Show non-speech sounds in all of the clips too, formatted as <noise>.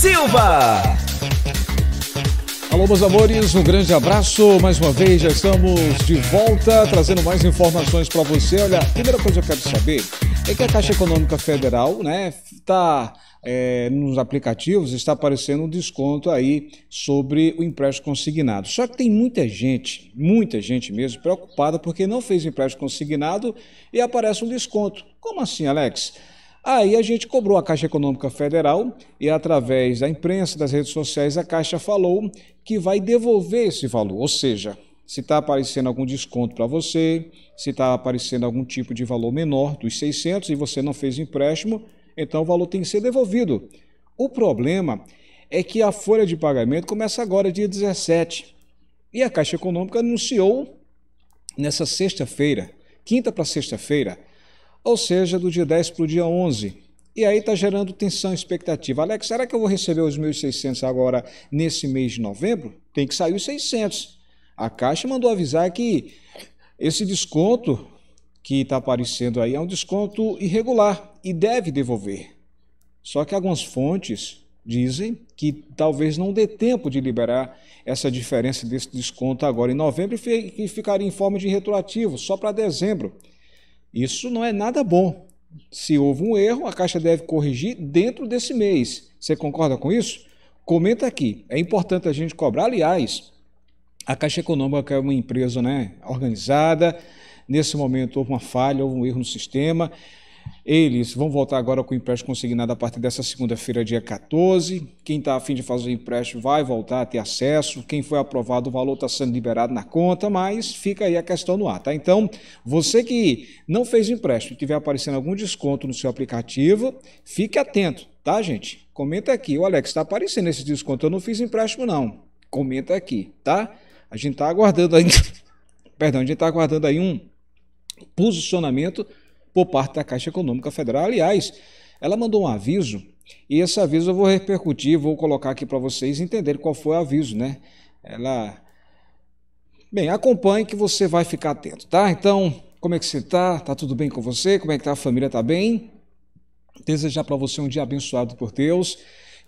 Silva. Alô, meus amores, um grande abraço. Mais uma vez, já estamos de volta trazendo mais informações para você. Olha, a primeira coisa que eu quero saber é que a Caixa Econômica Federal, né, está é, nos aplicativos, está aparecendo um desconto aí sobre o empréstimo consignado. Só que tem muita gente, muita gente mesmo, preocupada porque não fez empréstimo consignado e aparece um desconto. Como assim, Alex? Aí a gente cobrou a Caixa Econômica Federal e, através da imprensa, das redes sociais, a Caixa falou que vai devolver esse valor. Ou seja, se está aparecendo algum desconto para você, se está aparecendo algum tipo de valor menor dos 600 e você não fez empréstimo, então o valor tem que ser devolvido. O problema é que a folha de pagamento começa agora, dia 17. E a Caixa Econômica anunciou nessa sexta-feira, quinta para sexta-feira, ou seja, do dia 10 para o dia 11. E aí está gerando tensão expectativa. Alex, será que eu vou receber os 1.600 agora nesse mês de novembro? Tem que sair os 600. A Caixa mandou avisar que esse desconto que está aparecendo aí é um desconto irregular e deve devolver. Só que algumas fontes dizem que talvez não dê tempo de liberar essa diferença desse desconto agora em novembro e ficaria em forma de retroativo, só para dezembro. Isso não é nada bom. Se houve um erro, a Caixa deve corrigir dentro desse mês. Você concorda com isso? Comenta aqui. É importante a gente cobrar. Aliás, a Caixa Econômica é uma empresa né, organizada. Nesse momento houve uma falha, houve um erro no sistema. Eles vão voltar agora com o empréstimo consignado a partir dessa segunda-feira, dia 14. Quem está afim de fazer o empréstimo vai voltar a ter acesso. Quem foi aprovado, o valor está sendo liberado na conta, mas fica aí a questão no ar, tá? Então, você que não fez o empréstimo e tiver aparecendo algum desconto no seu aplicativo, fique atento, tá, gente? Comenta aqui. O Alex, está aparecendo esse desconto. Eu não fiz empréstimo, não. Comenta aqui, tá? A gente está aguardando aí. <laughs> Perdão, a gente está aguardando aí um posicionamento por parte da Caixa Econômica Federal. Aliás, ela mandou um aviso e esse aviso eu vou repercutir, vou colocar aqui para vocês entenderem qual foi o aviso, né? Ela. Bem, acompanhe que você vai ficar atento, tá? Então, como é que você está? Tá tudo bem com você? Como é que tá a família? Tá bem? Desejar para você um dia abençoado por Deus,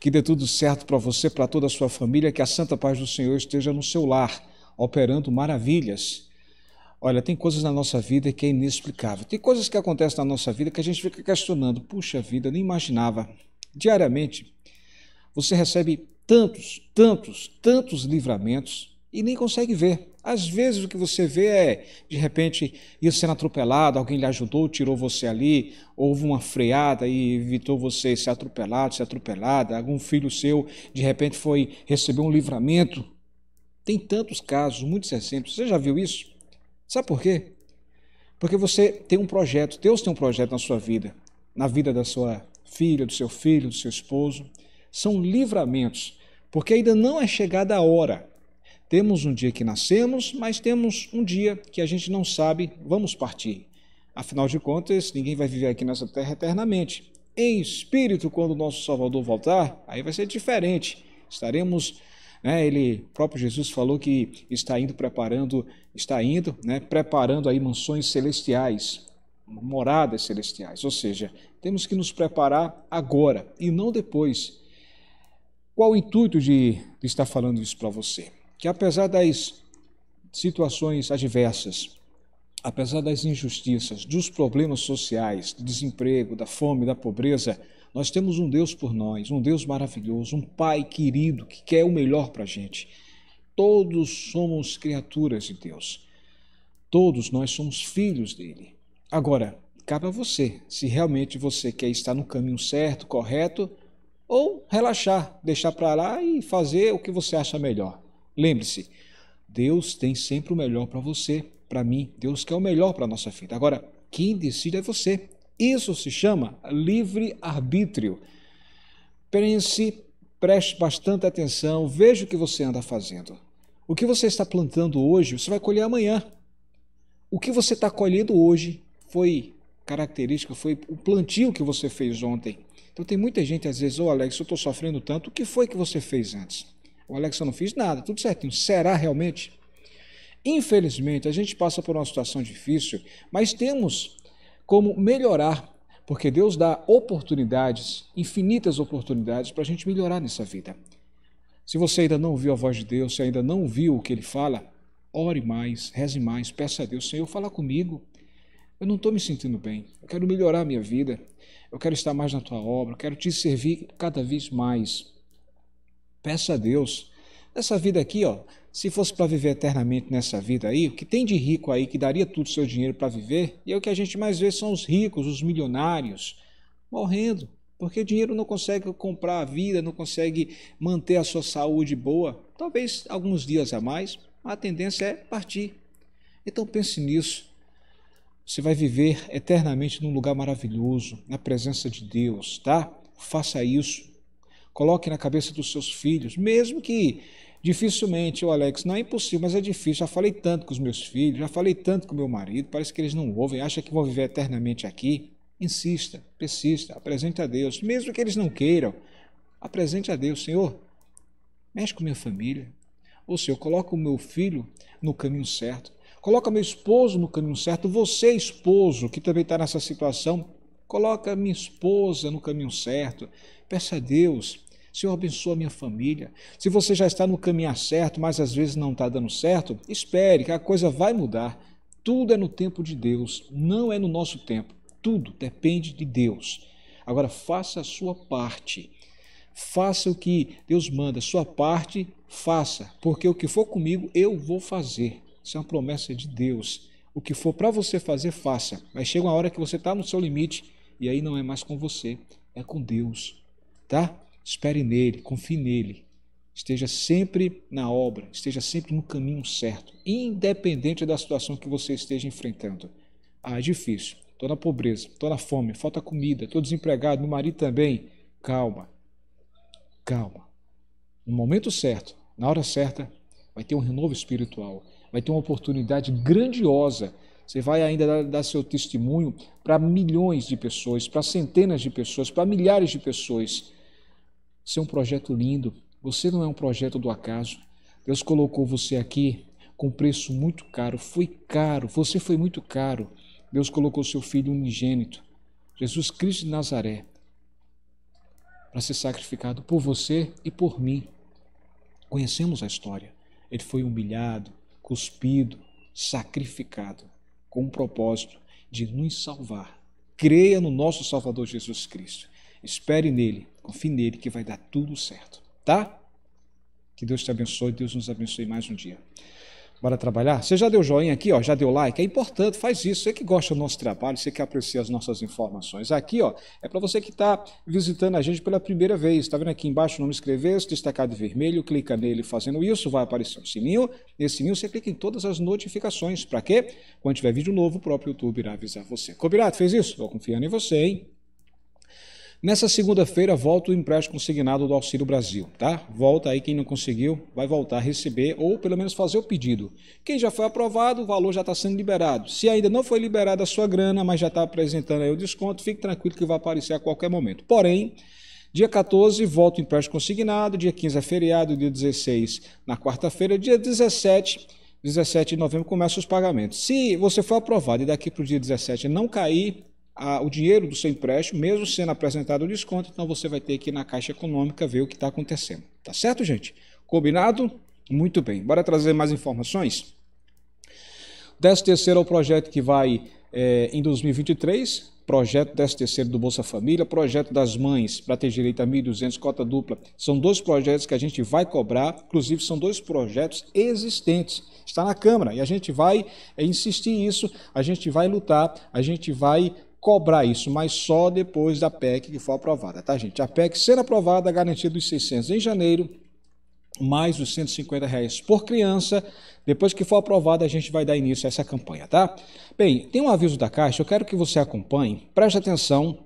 que dê tudo certo para você, para toda a sua família, que a santa paz do Senhor esteja no seu lar, operando maravilhas Olha, tem coisas na nossa vida que é inexplicável. Tem coisas que acontecem na nossa vida que a gente fica questionando. Puxa vida, nem imaginava. Diariamente, você recebe tantos, tantos, tantos livramentos e nem consegue ver. Às vezes o que você vê é, de repente, ir sendo atropelado, alguém lhe ajudou, tirou você ali, houve uma freada e evitou você ser atropelado, ser atropelada, algum filho seu, de repente, foi receber um livramento. Tem tantos casos, muitos exemplos. Você já viu isso? Sabe por quê? Porque você tem um projeto, Deus tem um projeto na sua vida, na vida da sua filha, do seu filho, do seu esposo. São livramentos, porque ainda não é chegada a hora. Temos um dia que nascemos, mas temos um dia que a gente não sabe, vamos partir. Afinal de contas, ninguém vai viver aqui nessa terra eternamente. Em espírito, quando o nosso Salvador voltar, aí vai ser diferente. Estaremos né? Ele, próprio Jesus falou que está indo preparando, está indo, né, preparando aí mansões celestiais, moradas celestiais. Ou seja, temos que nos preparar agora e não depois. Qual o intuito de, de estar falando isso para você? Que apesar das situações adversas, apesar das injustiças, dos problemas sociais, do desemprego, da fome, da pobreza, nós temos um Deus por nós, um Deus maravilhoso, um Pai querido que quer o melhor para a gente. Todos somos criaturas de Deus. Todos nós somos filhos dele. Agora, cabe a você se realmente você quer estar no caminho certo, correto, ou relaxar, deixar para lá e fazer o que você acha melhor. Lembre-se, Deus tem sempre o melhor para você, para mim. Deus quer o melhor para a nossa vida. Agora, quem decide é você. Isso se chama livre-arbítrio. Pense, preste bastante atenção, veja o que você anda fazendo. O que você está plantando hoje, você vai colher amanhã. O que você está colhendo hoje foi característica, foi o plantio que você fez ontem. Então tem muita gente às vezes, ô oh, Alex, eu estou sofrendo tanto, o que foi que você fez antes? O Alex, eu não fiz nada, tudo certinho. Será realmente? Infelizmente, a gente passa por uma situação difícil, mas temos como melhorar, porque Deus dá oportunidades, infinitas oportunidades para a gente melhorar nessa vida. Se você ainda não ouviu a voz de Deus, se ainda não viu o que ele fala, ore mais, reze mais, peça a Deus, Senhor, fala comigo. Eu não estou me sentindo bem, eu quero melhorar a minha vida, eu quero estar mais na tua obra, eu quero te servir cada vez mais. Peça a Deus essa vida aqui, ó, se fosse para viver eternamente nessa vida aí, o que tem de rico aí que daria tudo o seu dinheiro para viver, e é o que a gente mais vê são os ricos, os milionários, morrendo, porque o dinheiro não consegue comprar a vida, não consegue manter a sua saúde boa, talvez alguns dias a mais, a tendência é partir. Então pense nisso. Você vai viver eternamente num lugar maravilhoso, na presença de Deus, tá? Faça isso Coloque na cabeça dos seus filhos, mesmo que dificilmente, o Alex, não é impossível, mas é difícil. Já falei tanto com os meus filhos, já falei tanto com meu marido, parece que eles não ouvem, acham que vão viver eternamente aqui. Insista, persista, apresente a Deus, mesmo que eles não queiram, apresente a Deus, Senhor, mexe com minha família. Ou Senhor, coloca o meu filho no caminho certo. Coloca meu esposo no caminho certo. Você, esposo, que também está nessa situação, Coloca minha esposa no caminho certo. Peça a Deus. Senhor, abençoa minha família. Se você já está no caminho certo, mas às vezes não está dando certo, espere que a coisa vai mudar. Tudo é no tempo de Deus, não é no nosso tempo. Tudo depende de Deus. Agora, faça a sua parte. Faça o que Deus manda, sua parte, faça, porque o que for comigo, eu vou fazer. Isso é uma promessa de Deus. O que for para você fazer, faça. Mas chega uma hora que você está no seu limite e aí não é mais com você, é com Deus, tá? Espere nele, confie nele. Esteja sempre na obra, esteja sempre no caminho certo, independente da situação que você esteja enfrentando. Ah, é difícil. Estou na pobreza, estou na fome, falta comida, estou desempregado, meu marido também. Calma, calma. No momento certo, na hora certa, vai ter um renovo espiritual, vai ter uma oportunidade grandiosa você vai ainda dar, dar seu testemunho para milhões de pessoas, para centenas de pessoas, para milhares de pessoas. Isso é um projeto lindo. Você não é um projeto do acaso. Deus colocou você aqui com preço muito caro. Foi caro, você foi muito caro. Deus colocou seu filho unigênito, Jesus Cristo de Nazaré, para ser sacrificado por você e por mim. Conhecemos a história. Ele foi humilhado, cuspido, sacrificado com o propósito de nos salvar. Creia no nosso Salvador Jesus Cristo. Espere nele, confie nele que vai dar tudo certo, tá? Que Deus te abençoe, Deus nos abençoe mais um dia. Bora trabalhar? Você já deu joinha aqui, ó, já deu like? É importante, faz isso. Você que gosta do nosso trabalho, você que aprecia as nossas informações. Aqui ó, é para você que está visitando a gente pela primeira vez. Está vendo aqui embaixo o nome inscrever-se, destacado em vermelho, clica nele fazendo isso, vai aparecer um sininho. Nesse sininho você clica em todas as notificações. Para quê? Quando tiver vídeo novo, o próprio YouTube irá avisar você. Combinado? Fez isso? Estou confiando em você, hein? Nessa segunda-feira volta o empréstimo consignado do Auxílio Brasil, tá? Volta aí quem não conseguiu, vai voltar a receber ou pelo menos fazer o pedido. Quem já foi aprovado, o valor já está sendo liberado. Se ainda não foi liberada a sua grana, mas já está apresentando aí o desconto, fique tranquilo que vai aparecer a qualquer momento. Porém, Dia 14, volta o empréstimo consignado. Dia 15 é feriado. Dia 16, na quarta-feira. Dia 17, 17 de novembro, começa os pagamentos. Se você for aprovado e daqui para o dia 17 não cair, a, o dinheiro do seu empréstimo, mesmo sendo apresentado o desconto, então você vai ter que ir na Caixa Econômica ver o que está acontecendo. Tá certo, gente? Combinado? Muito bem. Bora trazer mais informações? O 13 é o projeto que vai é, em 2023, projeto 13 do Bolsa Família, projeto das mães para ter direito a 1.200 cota dupla. São dois projetos que a gente vai cobrar, inclusive são dois projetos existentes. Está na Câmara e a gente vai é, insistir nisso, a gente vai lutar, a gente vai cobrar isso, mas só depois da PEC que for aprovada, tá, gente? A PEC sendo aprovada, a garantia dos 600 em janeiro, mais os 150 reais por criança. Depois que for aprovada, a gente vai dar início a essa campanha, tá? Bem, tem um aviso da Caixa, eu quero que você acompanhe, preste atenção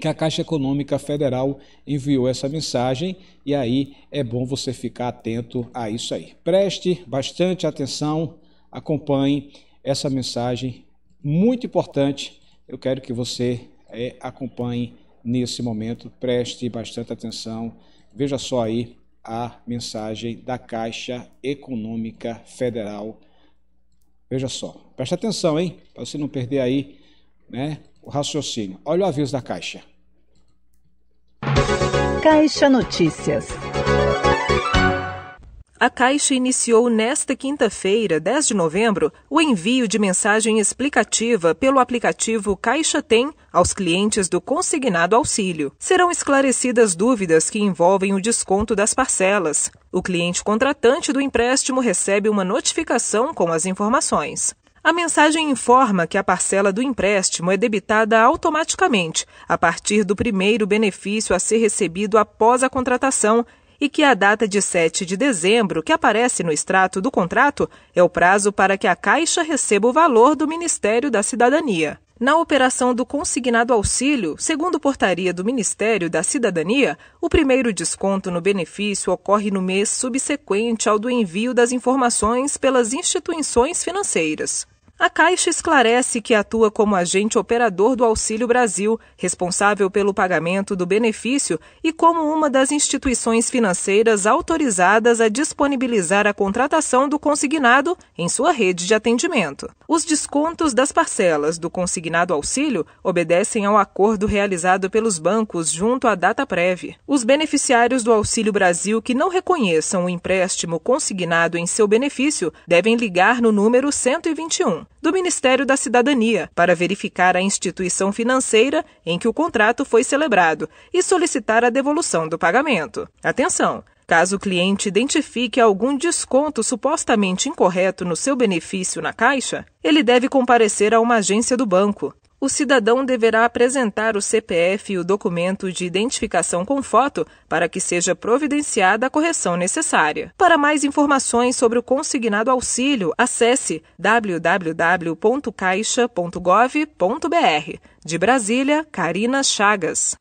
que a Caixa Econômica Federal enviou essa mensagem e aí é bom você ficar atento a isso aí. Preste bastante atenção, acompanhe essa mensagem muito importante eu quero que você é, acompanhe nesse momento, preste bastante atenção. Veja só aí a mensagem da Caixa Econômica Federal. Veja só, preste atenção, hein? Para você não perder aí né, o raciocínio. Olha o aviso da Caixa. Caixa Notícias. A Caixa iniciou nesta quinta-feira, 10 de novembro, o envio de mensagem explicativa pelo aplicativo Caixa Tem aos clientes do consignado auxílio. Serão esclarecidas dúvidas que envolvem o desconto das parcelas. O cliente contratante do empréstimo recebe uma notificação com as informações. A mensagem informa que a parcela do empréstimo é debitada automaticamente, a partir do primeiro benefício a ser recebido após a contratação e que a data de 7 de dezembro, que aparece no extrato do contrato, é o prazo para que a Caixa receba o valor do Ministério da Cidadania. Na operação do consignado auxílio, segundo portaria do Ministério da Cidadania, o primeiro desconto no benefício ocorre no mês subsequente ao do envio das informações pelas instituições financeiras. A Caixa esclarece que atua como agente operador do Auxílio Brasil, responsável pelo pagamento do benefício e como uma das instituições financeiras autorizadas a disponibilizar a contratação do consignado em sua rede de atendimento. Os descontos das parcelas do consignado auxílio obedecem ao acordo realizado pelos bancos junto à data prévia. Os beneficiários do Auxílio Brasil que não reconheçam o empréstimo consignado em seu benefício devem ligar no número 121 do Ministério da Cidadania para verificar a instituição financeira em que o contrato foi celebrado e solicitar a devolução do pagamento. Atenção! Caso o cliente identifique algum desconto supostamente incorreto no seu benefício na Caixa, ele deve comparecer a uma agência do banco o cidadão deverá apresentar o CPF e o documento de identificação com foto para que seja providenciada a correção necessária. Para mais informações sobre o consignado auxílio, acesse www.caixa.gov.br. De Brasília, Karina Chagas.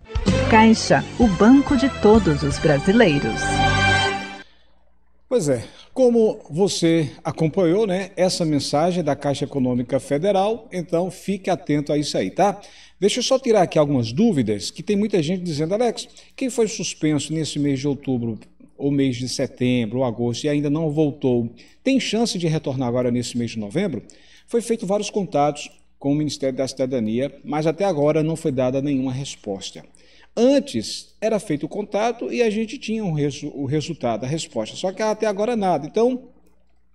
Caixa, o banco de todos os brasileiros. Pois é, como você acompanhou, né, essa mensagem da Caixa Econômica Federal, então fique atento a isso aí, tá? Deixa eu só tirar aqui algumas dúvidas, que tem muita gente dizendo, Alex, quem foi suspenso nesse mês de outubro, ou mês de setembro, ou agosto, e ainda não voltou, tem chance de retornar agora nesse mês de novembro? Foi feito vários contatos com o Ministério da Cidadania, mas até agora não foi dada nenhuma resposta. Antes era feito o contato e a gente tinha um resu o resultado, a resposta. Só que até agora nada. Então,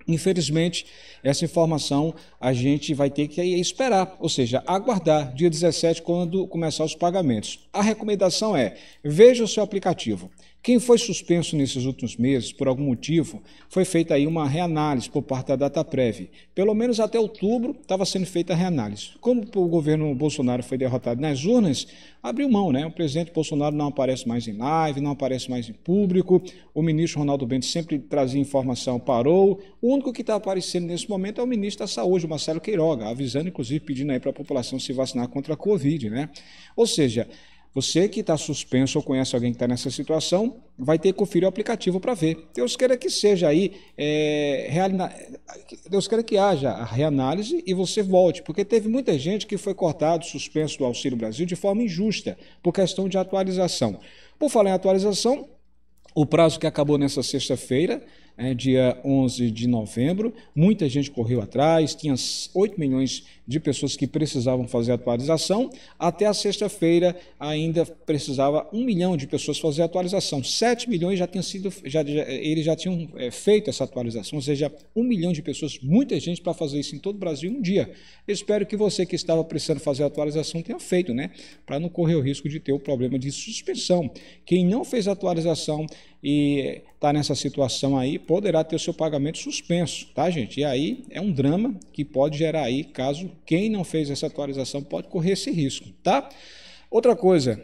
infelizmente, essa informação a gente vai ter que esperar, ou seja, aguardar dia 17 quando começar os pagamentos. A recomendação é: veja o seu aplicativo. Quem foi suspenso nesses últimos meses, por algum motivo, foi feita aí uma reanálise por parte da DataPrev. Pelo menos até outubro estava sendo feita a reanálise. Como o governo Bolsonaro foi derrotado nas urnas, abriu mão, né? O presidente Bolsonaro não aparece mais em live, não aparece mais em público. O ministro Ronaldo Bento sempre trazia informação, parou. O único que está aparecendo nesse momento é o ministro da Saúde, Marcelo Queiroga, avisando, inclusive, pedindo aí para a população se vacinar contra a Covid, né? Ou seja, você que está suspenso ou conhece alguém que está nessa situação, vai ter que conferir o aplicativo para ver. Deus queira que seja aí, é, real... Deus queira que haja a reanálise e você volte, porque teve muita gente que foi cortado, suspenso do Auxílio Brasil de forma injusta, por questão de atualização. Por falar em atualização, o prazo que acabou nessa sexta-feira é, dia 11 de novembro. Muita gente correu atrás, tinha 8 milhões de pessoas que precisavam fazer atualização. Até a sexta-feira ainda precisava 1 milhão de pessoas fazer atualização. 7 milhões já tinham sido, já, já, eles já tinham é, feito essa atualização, ou seja, 1 milhão de pessoas, muita gente para fazer isso em todo o Brasil em um dia. espero que você que estava precisando fazer a atualização tenha feito, né? Para não correr o risco de ter o problema de suspensão. Quem não fez a atualização, e está nessa situação aí, poderá ter o seu pagamento suspenso, tá, gente? E aí é um drama que pode gerar aí, caso quem não fez essa atualização pode correr esse risco, tá? Outra coisa,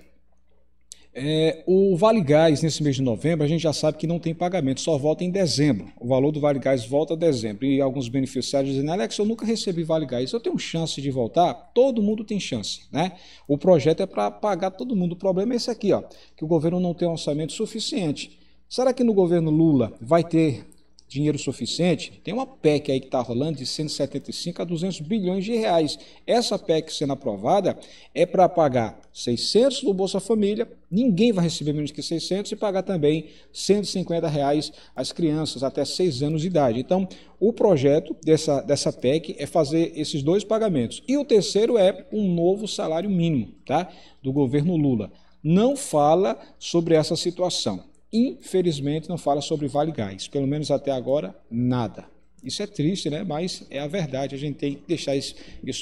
é, o Vale Gás, nesse mês de novembro, a gente já sabe que não tem pagamento, só volta em dezembro. O valor do Vale Gás volta em dezembro. E alguns beneficiários dizem, Alex, eu nunca recebi Vale Gás, eu tenho chance de voltar? Todo mundo tem chance, né? O projeto é para pagar todo mundo. O problema é esse aqui, ó, que o governo não tem orçamento suficiente. Será que no governo Lula vai ter dinheiro suficiente? Tem uma PEC aí que está rolando de 175 a 200 bilhões de reais. Essa PEC sendo aprovada é para pagar 600 do Bolsa Família, ninguém vai receber menos que 600 e pagar também 150 reais às crianças até 6 anos de idade. Então, o projeto dessa, dessa PEC é fazer esses dois pagamentos. E o terceiro é um novo salário mínimo, tá? Do governo Lula. Não fala sobre essa situação infelizmente, não fala sobre Vale Gás, pelo menos até agora, nada. Isso é triste, né? Mas é a verdade, a gente tem que deixar isso,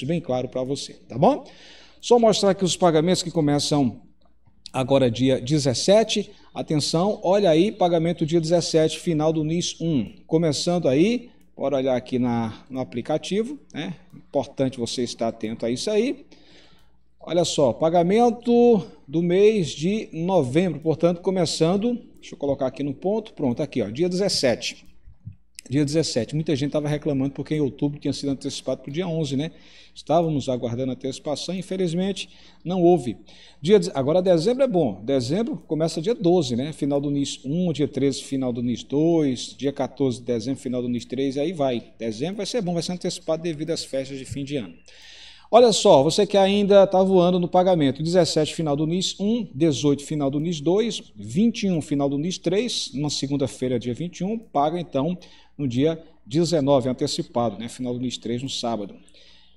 bem claro para você, tá bom? Só mostrar aqui os pagamentos que começam agora dia 17. Atenção, olha aí, pagamento dia 17, final do NIS 1. Começando aí, bora olhar aqui na, no aplicativo, né? Importante você estar atento a isso aí. Olha só, pagamento do mês de novembro, portanto, começando, deixa eu colocar aqui no ponto, pronto, aqui, ó, dia 17. Dia 17, muita gente estava reclamando porque em outubro tinha sido antecipado para o dia 11, né? Estávamos aguardando a antecipação, infelizmente não houve. Dia, agora dezembro é bom, dezembro começa dia 12, né? Final do NIS 1, dia 13, final do NIS 2, dia 14 de dezembro, final do NIS 3, aí vai. Dezembro vai ser bom, vai ser antecipado devido às festas de fim de ano. Olha só, você que ainda está voando no pagamento, 17 final do NIS 1, 18 final do NIS 2, 21 final do NIS 3, uma segunda-feira, dia 21, paga então no dia 19, antecipado, né? final do NIS 3 no sábado.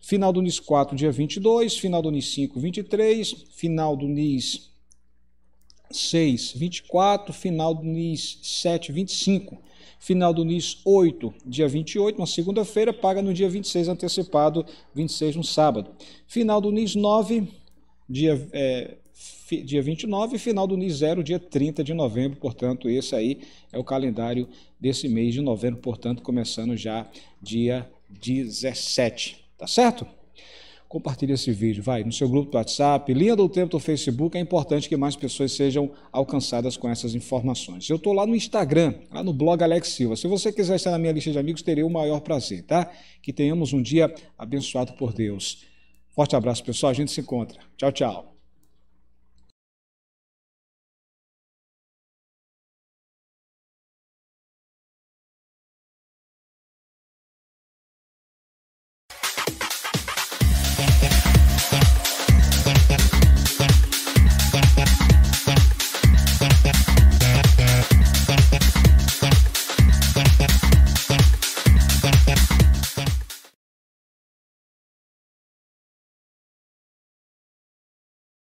Final do NIS 4, dia 22, final do NIS 5, 23, final do NIS 6, 24, final do NIS 7, 25 final do NIS 8, dia 28, uma segunda-feira, paga no dia 26 antecipado, 26 no sábado. Final do NIS 9, dia, é, fi, dia 29, final do NIS 0, dia 30 de novembro, portanto, esse aí é o calendário desse mês de novembro, portanto, começando já dia 17, tá certo? compartilhe esse vídeo, vai, no seu grupo do WhatsApp, linha do tempo do Facebook, é importante que mais pessoas sejam alcançadas com essas informações. Eu estou lá no Instagram, lá no blog Alex Silva. Se você quiser estar na minha lista de amigos, terei o maior prazer, tá? Que tenhamos um dia abençoado por Deus. Forte abraço, pessoal. A gente se encontra. Tchau, tchau.